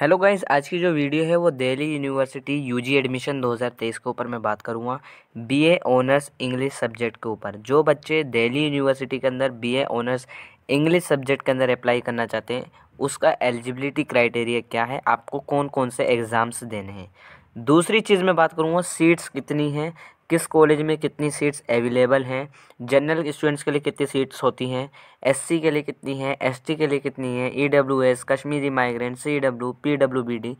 hello guys आज की जो वीडियो है वो दिल्ली यूनिवर्सिटी यूजी एडमिशन 2023 के ऊपर मैं बात करूँगा बीए ऑनर्स इंग्लिश सब्जेक्ट के ऊपर जो बच्चे दिल्ली यूनिवर्सिटी के अंदर बीए ऑनर्स इंग्लिश सब्जेक्ट के अंदर अप्लाई करना चाहते हैं उसका एलिजिबिलिटी क्राइटेरिया क्या है आपको कौन कौन से एग्ज़ाम्स देने हैं दूसरी चीज़ मैं बात करूँगा सीट्स कितनी हैं किस कॉलेज में कितनी सीट्स अवेलेबल हैं जनरल स्टूडेंट्स के लिए कितनी सीट्स होती हैं एससी के लिए कितनी है एसटी के लिए कितनी W EWS Kashmiri migrant C W W P B D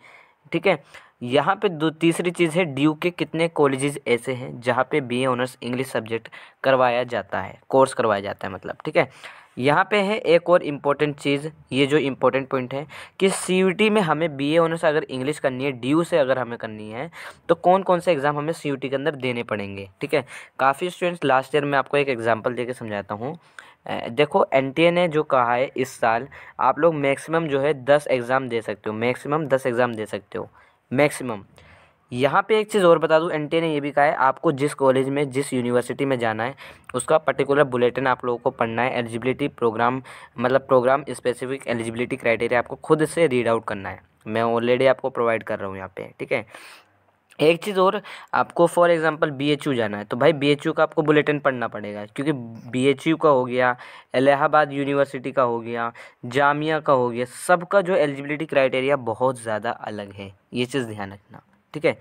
ठीक है यहाँ पे दो तीसरी चीज़ है ड्यू के कितने कॉलेजेस ऐसे हैं जहाँ पे बीए ऑनर्स इंग्लिश सब्जेक्ट करवाया जाता है कोर्स करवाया जाता है मतलब ठीक है यहाँ पे है एक और इम्पोर्टेंट चीज़ ये जो इम्पोर्टेंट पॉइंट है कि सी में हमें बी ए से अगर इंग्लिश करनी है डी से अगर हमें करनी है तो कौन कौन से एग्ज़ाम हमें सी के अंदर देने पड़ेंगे ठीक है काफ़ी स्टूडेंट्स लास्ट ईयर मैं आपको एक एग्ज़ाम्पल दे समझाता हूँ देखो एन ने जो कहा है इस साल आप लोग मैक्सिमम जो है दस एग्ज़ाम दे सकते हो मैक्सिमम दस एग्ज़ाम दे सकते हो मैक्सिमम यहाँ पे एक चीज़ और बता दूँ एन ने ये भी कहा है आपको जिस कॉलेज में जिस यूनिवर्सिटी में जाना है उसका पर्टिकुलर बुलेटिन आप लोगों को पढ़ना है एलिजिबिलिटी प्रोग्राम मतलब प्रोग्राम स्पेसिफिक एलिजिबिलिटी क्राइटेरिया आपको खुद से रीड आउट करना है मैं ऑलरेडी आपको प्रोवाइड कर रहा हूँ यहाँ पे ठीक है एक चीज़ और आपको फॉर एग्जांपल बीएचयू जाना है तो भाई बीएचयू का आपको बुलेटिन पढ़ना पड़ेगा क्योंकि बीएचयू का हो गया इलाहाबाद यूनिवर्सिटी का हो गया जामिया का हो गया सबका जो एलिजिबिलिटी क्राइटेरिया बहुत ज़्यादा अलग है ये चीज़ ध्यान रखना ठीक है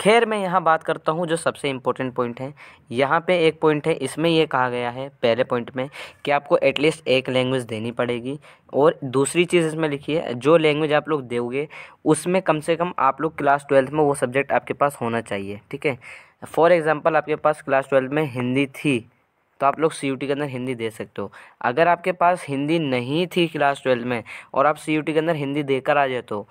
खैर मैं यहाँ बात करता हूँ जो सबसे इम्पोर्टेंट पॉइंट है यहाँ पे एक पॉइंट है इसमें ये कहा गया है पहले पॉइंट में कि आपको एटलीस्ट एक लैंग्वेज देनी पड़ेगी और दूसरी चीज़ इसमें लिखी है जो लैंग्वेज आप लोग दोगे उसमें कम से कम आप लोग क्लास ट्वेल्थ में वो सब्जेक्ट आपके पास होना चाहिए ठीक है फॉर एग्ज़ाम्पल आपके पास क्लास ट्वेल्थ में हिंदी थी तो आप लोग सी के अंदर हिंदी दे सकते हो अगर आपके पास हिंदी नहीं थी क्लास ट्वेल्थ में और आप सी के अंदर हिंदी देकर आ जाए तो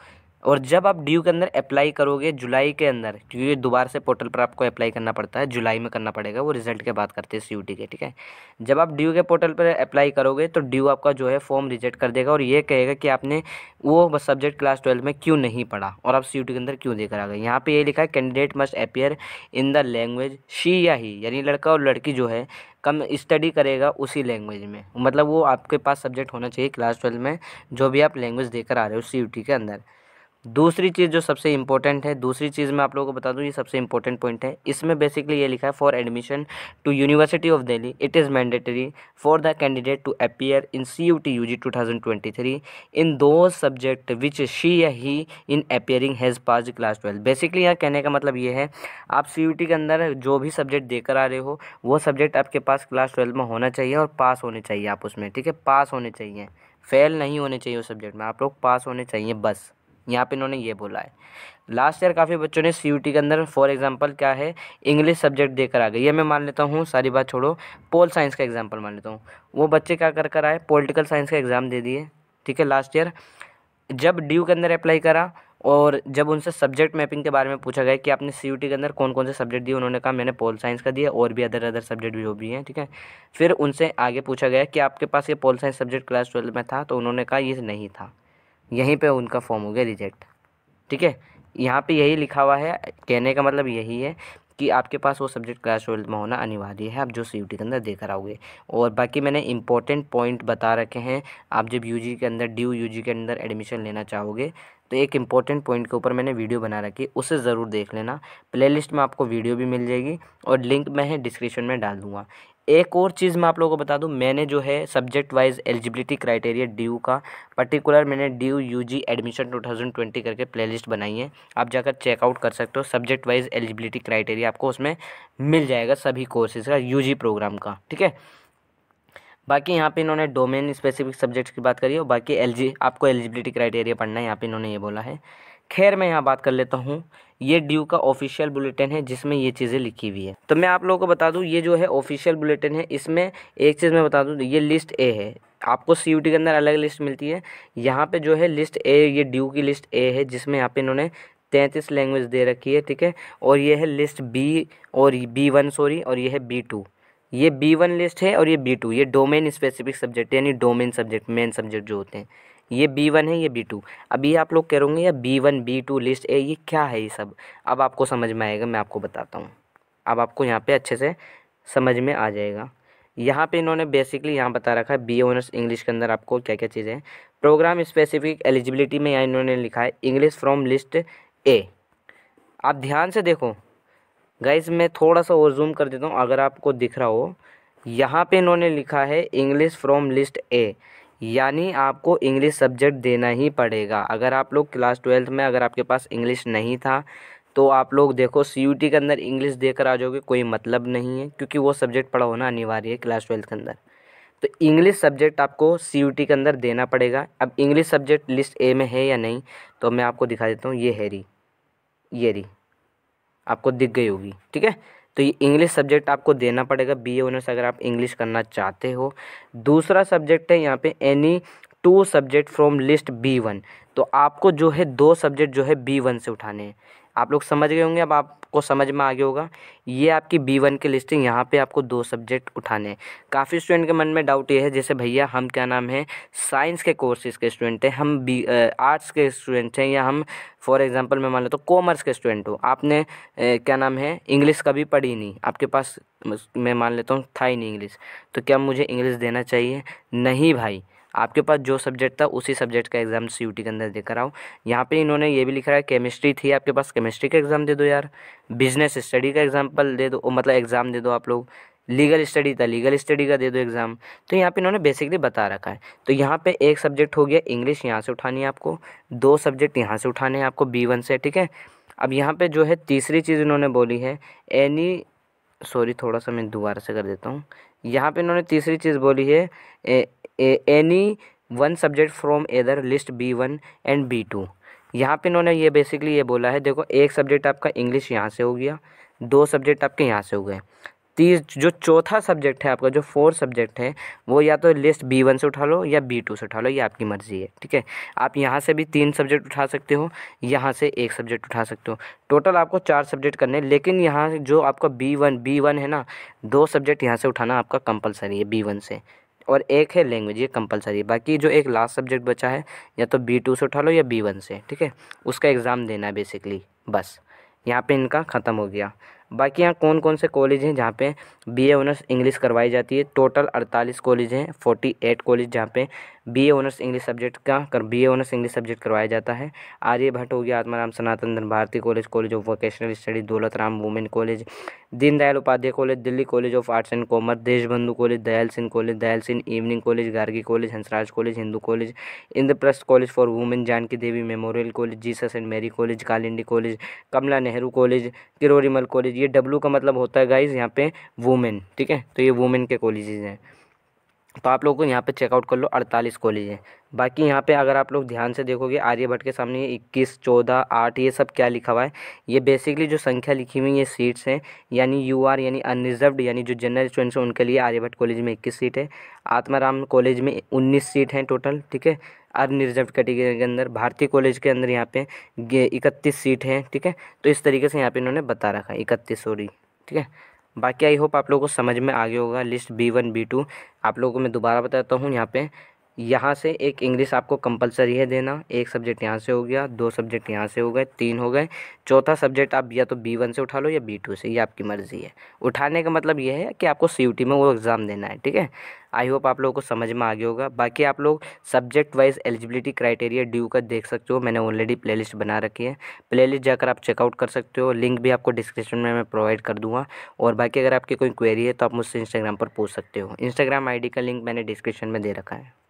और जब आप ड्यू के अंदर अप्लाई करोगे जुलाई के अंदर क्योंकि दोबारा से पोर्टल पर आपको अप्लाई करना पड़ता है जुलाई में करना पड़ेगा वो रिजल्ट के बाद करते हैं सी के ठीक है जब आप ड्यू के पोर्टल पर अप्लाई करोगे तो ड्यू आपका जो है फॉर्म रिजेक्ट कर देगा और ये कहेगा कि आपने वो सब्जेक्ट क्लास ट्वेल्व में क्यों नहीं पढ़ा और आप सी के अंदर क्यों देकर आ गए यहाँ पर ये लिखा है candidate must appear in the language she या ही यानी लड़का और लड़की जो है कम स्टडी करेगा उसी लैंग्वेज में मतलब वो आपके पास सब्जेक्ट होना चाहिए क्लास ट्वेल्व में जो भी आप लैंग्वेज देकर आ रहे हो सी के अंदर दूसरी चीज़ जो सबसे इम्पोर्टेंट है दूसरी चीज़ मैं आप लोगों को बता दूँ ये सबसे इम्पोर्टेंट पॉइंट है इसमें बेसिकली ये लिखा है for admission to university of Delhi it is mandatory for the candidate to appear in C U T U G two thousand twenty three in दो सब्जेक्ट विच शी या he in appearing has pass class twelfth basically यहाँ कहने का मतलब ये है आप सी U T के अंदर जो भी सब्जेक्ट देकर आ रहे हो वो सब्जेक्ट आपके पास क्लास ट्वेल्व में होना चाहिए और पास होने चाहिए आप उसमें ठीक है पास होने चाहिए फेल नहीं होने चाहिए उस सब्जेक्ट में आप लोग पास होने चाहिए बस यहाँ पे इन्होंने ये बोला है लास्ट ईयर काफ़ी बच्चों ने सी के अंदर फॉर एग्जांपल क्या है इंग्लिश सब्जेक्ट देकर आ गए ये मैं मान लेता हूँ सारी बात छोड़ो पोल साइंस का एग्जाम्पल मान लेता हूँ वो बच्चे क्या कर कर आए पोलिटिकल साइंस का एग्ज़ाम दे दिए ठीक है लास्ट ईयर जब डी के अंदर अप्लाई करा और जब उनसे सब्जेक्ट मैपिंग के बारे में पूछा गया कि आपने सी के अंदर कौन कौन से सब्जेक्ट दिए उन्होंने कहा मैंने पोल साइंस का दिया और भी अदर अदर सब्जेक्ट भी जो भी हैं ठीक है फिर उनसे आगे पूछा गया कि आपके पास ये pol science subject class twelve में था तो उन्होंने कहा ये नहीं था यहीं पे उनका फॉर्म हो गया रिजेक्ट ठीक है यहाँ पे यही लिखा हुआ है कहने का मतलब यही है कि आपके पास वो सब्जेक्ट क्लास ट्वेल्थ में होना अनिवार्य है आप जो सी के अंदर देकर आओगे और बाकी मैंने इंपॉर्टेंट पॉइंट बता रखे हैं आप जब यू के अंदर ड्यू यू के अंदर एडमिशन लेना चाहोगे तो एक इम्पॉर्टेंट पॉइंट के ऊपर मैंने वीडियो बना रखी उसे ज़रूर देख लेना प्लेलिस्ट में आपको वीडियो भी मिल जाएगी और लिंक मैं डिस्क्रिप्शन में डाल दूँगा एक और चीज़ मैं आप लोगों को बता दूं मैंने जो है subject wise eligibility criteria D का पर्टिकुलर मैंने डी यू एडमिशन 2020 करके प्लेलिस्ट बनाई है आप जाकर चेकआउट कर सकते हो सब्जेक्ट वाइज एलिजिबिलिटी क्राइटेरिया आपको उसमें मिल जाएगा सभी कोर्सेज़ का यू प्रोग्राम का ठीक है बाकी यहाँ पे इन्होंने डोमेन स्पेसिफिक सब्जेक्ट्स की बात करी और बाकी एलजी आपको एलिजिबिलिटी क्राइटेरिया पढ़ना है यहाँ पर इन्होंने ये बोला है खैर मैं यहाँ बात कर लेता हूँ ये ड्यू का ऑफिशियल बुलेटिन है जिसमें ये चीज़ें लिखी हुई है तो मैं आप लोगों को बता दूँ ये जो है ऑफिशियल बुलेटिन है इसमें एक चीज़ मैं बता दूँ ये लिस्ट ए है आपको सी के अंदर अलग लिस्ट मिलती है यहाँ पे जो है लिस्ट ए ये ड्यू की लिस्ट ए है जिसमें यहाँ पे इन्होंने तैंतीस लैंग्वेज दे रखी है ठीक है और ये है लिस्ट बी और बी वन सॉरी और ये है बी टू ये बी वन लिस्ट है और ये बी टू ये डोमेन स्पेसिफिक सब्जेक्ट यानी डोमेन सब्जेक्ट मेन सब्जेक्ट जो होते हैं ये बी वन है ये बी टू अब ये आप लोग कह रहे ये या B one B two list A ये क्या है ये सब अब आपको समझ में आएगा मैं आपको बताता हूँ अब आपको यहाँ पे अच्छे से समझ में आ जाएगा यहाँ पे इन्होंने बेसिकली यहाँ बता रखा है बी ऑनर्स इंग्लिश के अंदर आपको क्या क्या चीज़ें प्रोग्राम स्पेसिफिक एलिजिबिलिटी में यहाँ इन्होंने लिखा है इंग्लिश फ्रॉम लिस्ट ए आप ध्यान से देखो गाइज मैं थोड़ा सा और जूम कर देता हूँ अगर आपको दिख रहा हो यहाँ पे इन्होंने लिखा है इंग्लिश फ्रॉम लिस्ट ए यानी आपको इंग्लिश सब्जेक्ट देना ही पड़ेगा अगर आप लोग क्लास ट्वेल्थ में अगर आपके पास इंग्लिश नहीं था तो आप लोग देखो सी के अंदर इंग्लिश देकर आ जाओगे कोई मतलब नहीं है क्योंकि वो सब्जेक्ट पढ़ा होना अनिवार्य है क्लास ट्वेल्थ के अंदर तो इंग्लिश सब्जेक्ट आपको सी के अंदर देना पड़ेगा अब इंग्लिश सब्जेक्ट लिस्ट ए में है या नहीं तो मैं आपको दिखा देता हूँ ये हैरी ये री आपको दिख गई होगी ठीक है तो ये इंग्लिश सब्जेक्ट आपको देना पड़ेगा बी ए ऑनर्स अगर आप इंग्लिश करना चाहते हो दूसरा सब्जेक्ट है यहाँ पे any two subject from list B one तो आपको जो है दो सब्जेक्ट जो है बी वन से उठाने हैं आप लोग समझ गए होंगे अब आपको समझ में आ गया होगा ये आपकी बी वन की लिस्टिंग यहाँ पे आपको दो सब्जेक्ट उठाने हैं काफ़ी स्टूडेंट के मन में डाउट ये है जैसे भैया हम क्या नाम है साइंस के कोर्सेज के स्टूडेंट हैं हम बी आर्ट्स के स्टूडेंट हैं या हम फॉर एग्ज़ाम्पल मैं मान लेता हूँ कॉमर्स के स्टूडेंट हो आपने ए, क्या नाम है इंग्लिश कभी पढ़ी नहीं आपके पास मैं मान लेता हूँ था ही नहीं इंग्लिश तो क्या मुझे इंग्लिश देना चाहिए नहीं भाई आपके पास जो सब्जेक्ट था उसी सब्जेक्ट का एग्ज़ाम सी यू टी के अंदर देकर आओ यहाँ पे इन्होंने ये भी लिखा है केमिस्ट्री थी आपके पास केमिस्ट्री का एग्ज़ाम दे दो यार बिजनेस स्टडी का एग्जाम्पल दे दो मतलब एग्ज़ाम दे दो आप लोग लीगल स्टडी था लीगल स्टडी का दे दो एग्ज़ाम तो यहाँ पे इन्होंने बेसिकली बता रखा है तो यहाँ पे एक सब्जेक्ट हो गया इंग्लिश यहाँ से उठानी है आपको दो सब्जेक्ट यहाँ से उठाने हैं आपको बी वन से ठीक है अब यहाँ पे जो है तीसरी चीज़ इन्होंने बोली है एनी सॉरी थोड़ा सा मैं दोबारा से कर देता हूँ यहाँ पे इन्होंने तीसरी चीज़ बोली है any one subject from either list B one and B two यहाँ पे इन्होंने ये बेसिकली ये बोला है देखो एक सब्जेक्ट आपका इंग्लिश यहाँ से हो गया दो सब्जेक्ट आपके यहाँ से हो गए तीस जो चौथा सब्जेक्ट है आपका जो फोर सब्जेक्ट है वो या तो लिस्ट बी वन से उठा लो या बी टू से उठा लो ये आपकी मर्ज़ी है ठीक है आप यहाँ से भी तीन सब्जेक्ट उठा सकते हो यहाँ से एक सब्जेक्ट उठा सकते हो टोटल आपको चार सब्जेक्ट करने लेकिन यहाँ जो आपका बी वन बी वन है ना दो सब्जेक्ट यहाँ से उठाना आपका कंपलसरी है बी वन से और एक है लैंग्वेज ये कंपलसरी बाकी जो एक लास्ट सब्जेक्ट बचा है या तो बी टू से उठा लो या बी वन से ठीक है उसका एग्ज़ाम देना है बेसिकली बस यहाँ पे इनका ख़त्म हो गया बाकी यहाँ कौन कौन से कॉलेज हैं जहाँ पे बी ए ऑनर्स इंग्लिश करवाई जाती है टोटल अड़तालीस कॉलेज हैं फोर्टी एट कॉलेज जहाँ पे B A honours English subject का कर B A honours English subject करवाया जाता है आर्य भट्ट हो गया Atmaram Sanatan Dhan Bharati college college of vocational study Daulat Ram women college Deendayal Upadhyaya college Delhi college of arts and commerce Deshbandhu college Dayal Singh college Dayal Singh evening college Gargi college Hansraj college Hindu college Indraprastha college for women Janki Devi memorial college Jesus and Mary college Kalindi college Kamala Nehru college Kirorimal college ये W का मतलब होता है guys यहाँ पे women ठीक है तो ये वुमेन के कॉलेजेस हैं तो आप लोगों को यहाँ पे चेकआउट कर लो अड़तालीस कॉलेज हैं बाकी यहाँ पे अगर आप लोग ध्यान से देखोगे आर्यभट्ट के सामने इक्कीस चौदह आठ ये सब क्या लिखा हुआ है ये बेसिकली जो संख्या लिखी हुई ये सीट्स हैं यानी यू आर यानी अनरिजर्व यानी जो जनरल स्टूडेंट्स हैं उनके लिए आर्यभट्ट कॉलेज में इक्कीस सीट है आत्माराम कॉलेज में उन्नीस सीट हैं टोटल ठीक है अनरिजर्व कैटेगरी के अंदर भारतीय कॉलेज के अंदर यहाँ पे इकतीस सीट हैं ठीक है तो इस तरीके से यहाँ पे इन्होंने बता रखा है इकतीस सॉरी ठीक है बाकी आई होप आप लोगों को समझ में आ गया होगा list B one B two आप लोगों को मैं दोबारा बताता हूँ यहाँ पे यहाँ से एक इंग्लिश आपको कंपलसरी है देना एक सब्जेक्ट यहाँ से हो गया दो सब्जेक्ट यहाँ से हो गए तीन हो गए चौथा सब्जेक्ट आप या तो बी वन से उठा लो या बी टू से ये आपकी मर्ज़ी है उठाने का मतलब ये है कि आपको सी में वो एग्ज़ाम देना है ठीक है आई होप आप लोगों को समझ में आ गया होगा बाकी आप लोग subject wise eligibility criteria DU का देख सकते हो मैंने ऑलरेडी लिस्ट बना रखी है लिस्ट जाकर आप चेकआउट कर सकते हो लिंक भी आपको डिस्क्रिप्शन में मैं प्रोवाइड कर दूंगा और बाकी अगर आपकी कोई क्वेरी है तो आप मुझसे इंस्टाग्राम पर पूछ सकते हो इंस्टाग्राम डी का लिंक मैंने डिस्क्रिप्शन में दे रखा है